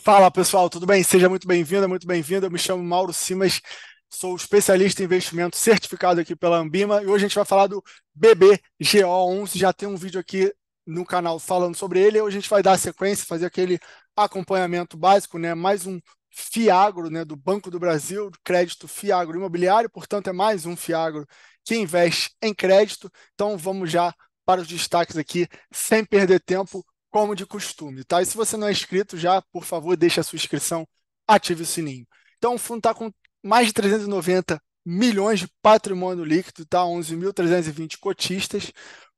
Fala pessoal, tudo bem? Seja muito bem-vindo, muito bem-vindo. Eu me chamo Mauro Simas, sou especialista em investimento certificado aqui pela Ambima e hoje a gente vai falar do BBGO11. Já tem um vídeo aqui no canal falando sobre ele. Hoje a gente vai dar a sequência, fazer aquele acompanhamento básico, né? Mais um Fiagro, né? Do Banco do Brasil, crédito Fiagro Imobiliário, portanto é mais um Fiagro que investe em crédito. Então vamos já para os destaques aqui, sem perder tempo como de costume, tá? E se você não é inscrito já, por favor, deixe a sua inscrição, ative o sininho. Então, o fundo está com mais de 390 milhões de patrimônio líquido, tá? 11.320 cotistas.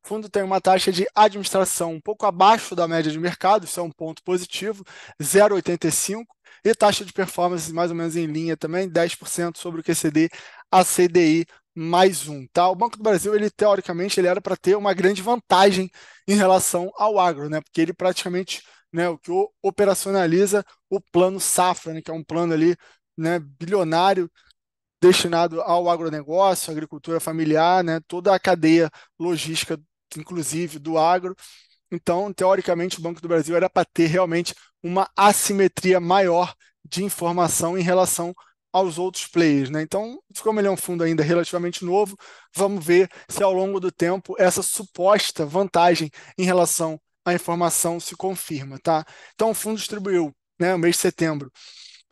O fundo tem uma taxa de administração um pouco abaixo da média de mercado, isso é um ponto positivo, 0,85, e taxa de performance mais ou menos em linha também, 10% sobre o QCD, a CDI mais um, tá? O Banco do Brasil, ele teoricamente, ele era para ter uma grande vantagem em relação ao agro, né? Porque ele praticamente, né, o que operacionaliza o plano safra, né, que é um plano ali, né, bilionário destinado ao agronegócio, agricultura familiar, né, toda a cadeia logística, inclusive do agro. Então, teoricamente, o Banco do Brasil era para ter realmente uma assimetria maior de informação em relação aos outros players. Né? Então, como ele é um fundo ainda relativamente novo, vamos ver se ao longo do tempo essa suposta vantagem em relação à informação se confirma. Tá? Então, o fundo distribuiu, né, no mês de setembro,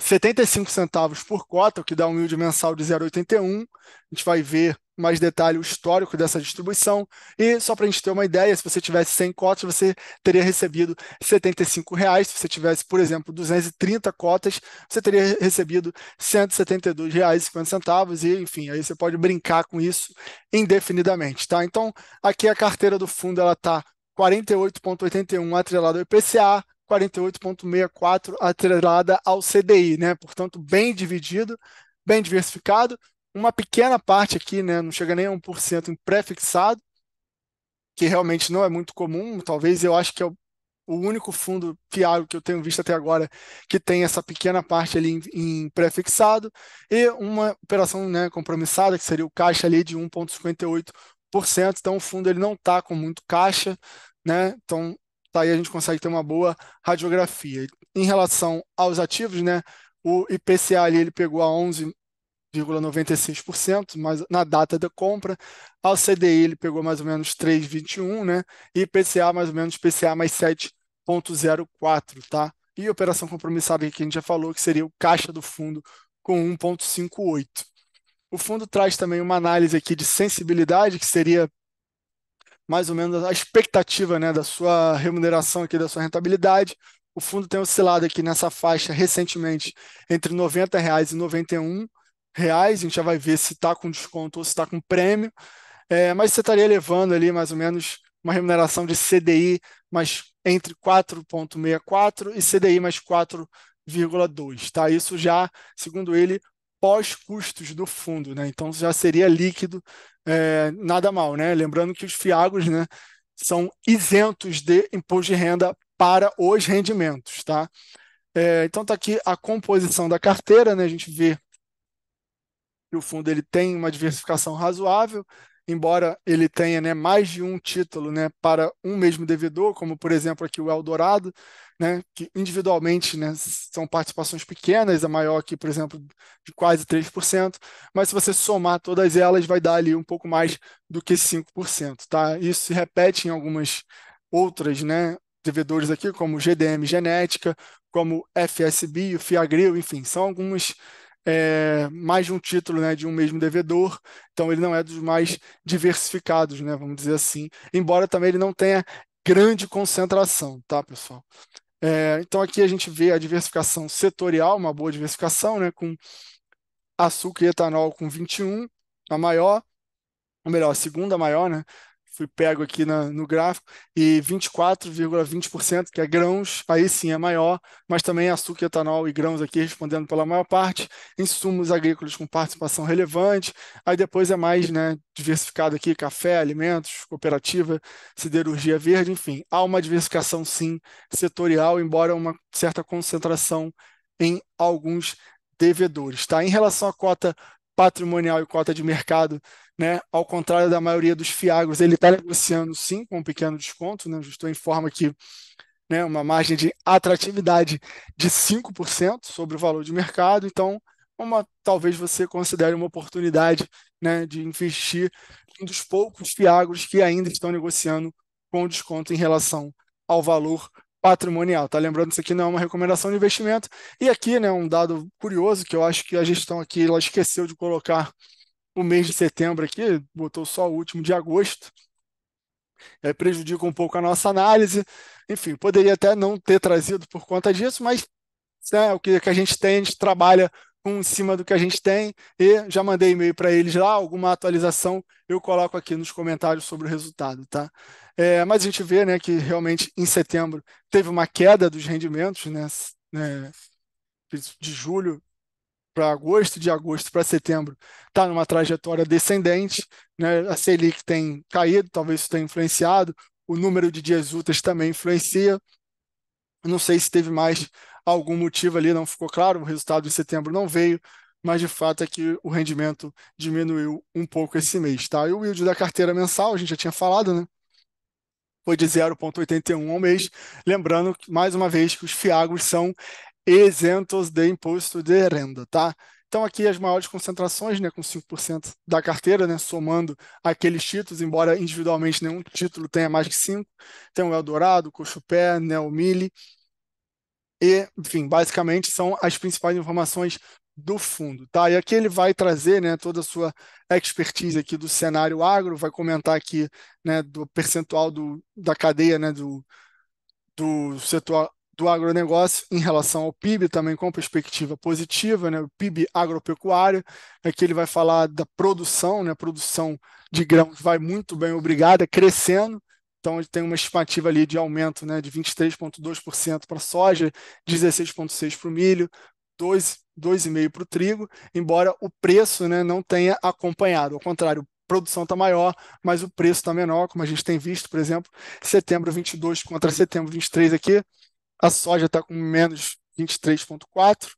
75 centavos por cota, o que dá um yield mensal de 0,81. A gente vai ver mais detalhe o histórico dessa distribuição. E só para a gente ter uma ideia, se você tivesse 100 cotas, você teria recebido R$ 75. Reais. Se você tivesse, por exemplo, 230 cotas, você teria recebido R$ 172,50. E, enfim, aí você pode brincar com isso indefinidamente. Tá? Então, aqui a carteira do fundo está 48,81 atrelada ao IPCA, 48,64 atrelada ao CDI, né? Portanto, bem dividido, bem diversificado. Uma pequena parte aqui, né? Não chega nem a 1% em pré-fixado, que realmente não é muito comum. Talvez eu acho que é o único fundo fiável que eu tenho visto até agora que tem essa pequena parte ali em, em pré-fixado. E uma operação né, compromissada, que seria o caixa ali de 1,58%. Então, o fundo ele não está com muito caixa, né? Então, Tá? aí a gente consegue ter uma boa radiografia. Em relação aos ativos, né? O IPCA ali, ele pegou a 11,96%, mas na data da compra, ao CDI ele pegou mais ou menos 3,21, né? E IPCA mais ou menos IPCA mais 7,04, tá? E operação compromissada que a gente já falou, que seria o caixa do fundo com 1,58. O fundo traz também uma análise aqui de sensibilidade, que seria mais ou menos a expectativa né, da sua remuneração aqui, da sua rentabilidade. O fundo tem oscilado aqui nessa faixa recentemente entre R$ 90 e R$ 91. Reais, a gente já vai ver se está com desconto ou se está com prêmio, é, mas você estaria levando ali mais ou menos uma remuneração de CDI mais entre 4,64 e CDI mais 4,2, tá? Isso já, segundo ele, pós-custos do fundo, né? Então já seria líquido, é, nada mal, né? Lembrando que os fiagos, né, são isentos de imposto de renda para os rendimentos, tá? É, então tá aqui a composição da carteira, né? A gente vê que o fundo ele tem uma diversificação razoável, embora ele tenha né, mais de um título né, para um mesmo devedor, como por exemplo aqui o Eldorado, né, que individualmente né, são participações pequenas, a é maior aqui, por exemplo, de quase 3%, mas se você somar todas elas, vai dar ali um pouco mais do que 5%. Tá? Isso se repete em algumas outras né, devedores aqui, como GDM Genética, como FSB, o Fiagril, enfim, são algumas é, mais de um título né, de um mesmo devedor, então ele não é dos mais diversificados, né, vamos dizer assim, embora também ele não tenha grande concentração, tá, pessoal? É, então aqui a gente vê a diversificação setorial, uma boa diversificação, né, com açúcar e etanol com 21, a maior, ou melhor, a segunda maior, né, fui pego aqui na, no gráfico, e 24,20%, que é grãos, aí sim é maior, mas também é açúcar, etanol e grãos aqui respondendo pela maior parte, insumos agrícolas com participação relevante, aí depois é mais né, diversificado aqui, café, alimentos, cooperativa, siderurgia verde, enfim, há uma diversificação sim setorial, embora uma certa concentração em alguns devedores. Tá? Em relação à cota patrimonial e cota de mercado, né? Ao contrário da maioria dos fiagros, ele está negociando sim com um pequeno desconto, né? O gestor informa que né, uma margem de atratividade de 5% sobre o valor de mercado, então uma, talvez você considere uma oportunidade né, de investir em um dos poucos fiagros que ainda estão negociando com desconto em relação ao valor patrimonial. Tá lembrando isso aqui não é uma recomendação de investimento. E aqui, né, um dado curioso que eu acho que a gestão aqui ela esqueceu de colocar o mês de setembro aqui, botou só o último de agosto, é, prejudica um pouco a nossa análise. Enfim, poderia até não ter trazido por conta disso, mas né, o que, que a gente tem, a gente trabalha com em cima do que a gente tem e já mandei e-mail para eles lá, alguma atualização eu coloco aqui nos comentários sobre o resultado, tá? É, mas a gente vê, né, que realmente em setembro teve uma queda dos rendimentos, né, né de julho para agosto, de agosto para setembro, está numa trajetória descendente. Né? A Selic tem caído, talvez isso tenha influenciado. O número de dias úteis também influencia. Não sei se teve mais algum motivo ali, não ficou claro. O resultado em setembro não veio, mas de fato é que o rendimento diminuiu um pouco esse mês. Tá? E o yield da carteira mensal, a gente já tinha falado, né? foi de 0,81 ao mês. Lembrando, mais uma vez, que os fiagos são isentos de imposto de renda, tá? Então, aqui as maiores concentrações, né, com 5% da carteira, né, somando aqueles títulos, embora individualmente nenhum título tenha mais que 5%, tem o Eldorado, o Cochupé, né, o Mili, e, enfim, basicamente são as principais informações do fundo, tá? E aqui ele vai trazer, né, toda a sua expertise aqui do cenário agro, vai comentar aqui, né, do percentual do, da cadeia, né, do, do setor do agronegócio em relação ao PIB, também com perspectiva positiva, né? o PIB agropecuário, aqui é ele vai falar da produção, né? produção de grãos vai muito bem, obrigada, é crescendo, então ele tem uma estimativa ali de aumento né? de 23,2% para a soja, 16,6% para o milho, 2,5% para o trigo, embora o preço né? não tenha acompanhado, ao contrário, produção está maior, mas o preço está menor, como a gente tem visto, por exemplo, setembro 22 contra setembro 23 aqui, a soja está com menos 23,4%.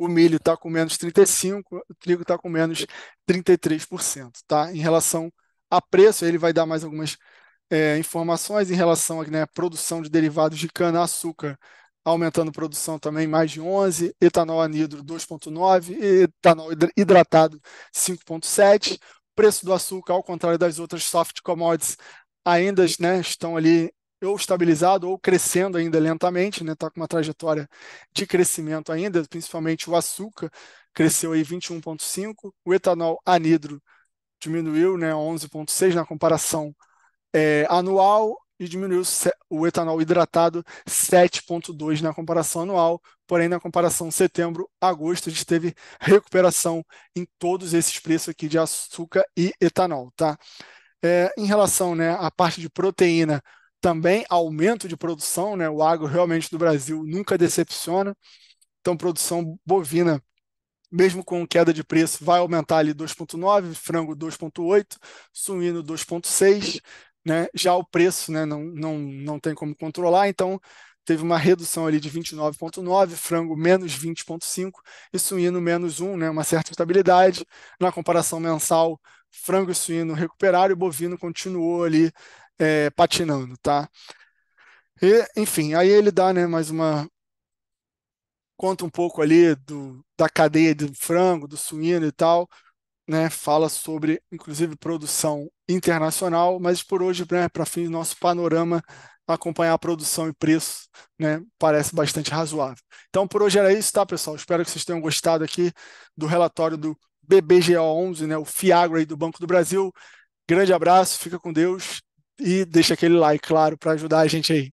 O milho está com menos 35%, o trigo está com menos 33%. Tá? Em relação a preço, ele vai dar mais algumas é, informações em relação à né, produção de derivados de cana-açúcar, aumentando produção também mais de 11, etanol anidro 2,9, etanol hidratado 5,7. Preço do açúcar, ao contrário das outras soft commodities, ainda né, estão ali ou estabilizado ou crescendo ainda lentamente, né? Está com uma trajetória de crescimento ainda, principalmente o açúcar cresceu aí 21,5, o etanol anidro diminuiu, né? 11,6 na comparação é, anual e diminuiu o etanol hidratado 7,2 na comparação anual, porém na comparação setembro-agosto a gente teve recuperação em todos esses preços aqui de açúcar e etanol, tá? É, em relação né, à parte de proteína, também aumento de produção, né? O agro realmente do Brasil nunca decepciona. Então, produção bovina, mesmo com queda de preço, vai aumentar ali 2,9, frango 2,8, suíno 2,6, né? Já o preço, né? Não, não, não tem como controlar, então teve uma redução ali de 29,9, frango menos 20,5 e suíno menos 1, né? Uma certa estabilidade na comparação mensal frango e suíno recuperaram e bovino continuou ali é, patinando, tá? E, enfim, aí ele dá, né, mais uma conta um pouco ali do, da cadeia do frango, do suíno e tal, né? Fala sobre, inclusive, produção internacional, mas por hoje, né, para fim do nosso panorama, acompanhar a produção e preço, né, parece bastante razoável. Então, por hoje era isso, tá, pessoal? Espero que vocês tenham gostado aqui do relatório do BBGO11, né, o FIAGRA aí do Banco do Brasil. Grande abraço, fica com Deus e deixa aquele like, claro, para ajudar a gente aí.